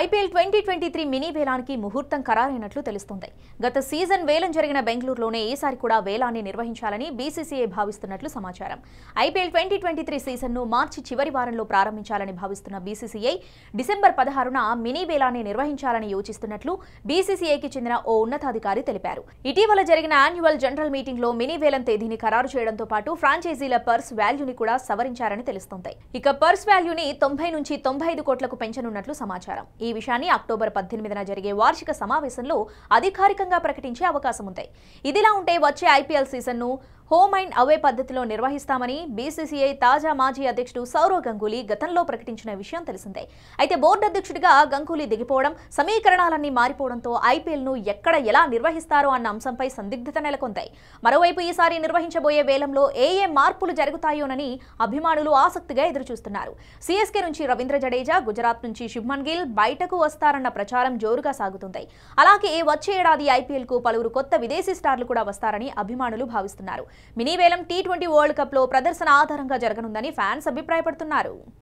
IPL twenty twenty three mini వేలానికి ముహూర్తం ఖరారైనట్లు తెలుస్తోంది గత సీజన్ వేలం జరిగిన బెంగళూరులోనే ఈసారి కూడా వేలాన్ని నిర్వహించాలని బీసీసీఐ భావిస్తున్నట్లు సమాచారం ఐపీఎల్ ట్వంటీ ట్వంటీ త్రీ సీజన్ను మార్చి చివరి వారంలో ప్రారంభించాలని భావిస్తున్న బీసీసీఐ డిసెంబర్ పదహారున మినీ వేలాన్ని నిర్వహించాలని యోచిస్తున్నట్లు బీసీసీఐకి చెందిన ఓ ఉన్నతాధికారి తెలిపారు ఇటీవల జరిగిన యాన్యువల్ జనరల్ మీటింగ్లో మినీ వేలం తేదీని ఖరారు చేయడంతో పాటు ఫ్రాంచైజీల పర్స్ వాల్యూని కూడా సవరించారని తెలుస్తోంది ఇక పర్స్ వాల్యూని తొంభై నుంచి తొంభై ఐదు కోట్లకు పెంచనున్నట్లు సమాచారం ఈ విషయాన్ని అక్టోబర్ పద్దెనిమిదిన జరిగే వార్షిక సమావేశంలో అధికారికంగా ప్రకటించే అవకాశం ఉంది ఇదిలా ఉంటే వచ్చే ఐపీఎల్ సీజన్ను హోమ్ అండ్ అవే పద్ధతిలో నిర్వహిస్తామని బీసీసీఐ తాజా మాజీ అధ్యక్షుడు సౌరవ్ గంగూలీ గతంలో ప్రకటించిన విషయం తెలిసిందే అయితే బోర్డు అధ్యక్షుడిగా గంగూలీ దిగిపోవడం సమీకరణాలన్నీ మారిపోవడంతో ఐపీఎల్ను ఎక్కడ ఎలా నిర్వహిస్తారో అన్న అంశంపై సందిగ్ధత నెలకొందాయి మరోవైపు ఈసారి నిర్వహించబోయే వేలంలో ఏ ఏ మార్పులు జరుగుతాయోనని అభిమానులు ఆసక్తిగా ఎదురుచూస్తున్నారు సీఎస్కే నుంచి రవీంద్ర జడేజా గుజరాత్ నుంచి శుభ్మన్ గిల్ బయటకు వస్తారన్న ప్రచారం జోరుగా సాగుతుంది అలాగే వచ్చే ఏడాది ఐపీఎల్కు పలువురు కొత్త విదేశీ స్టార్లు కూడా వస్తారని అభిమానులు భావిస్తున్నారు మినీవేలం టీ ట్వంటీ వరల్డ్ కప్లో ప్రదర్శన ఆధారంగా జరగనుందని ఫ్యాన్స్ అభిప్రాయపడుతున్నారు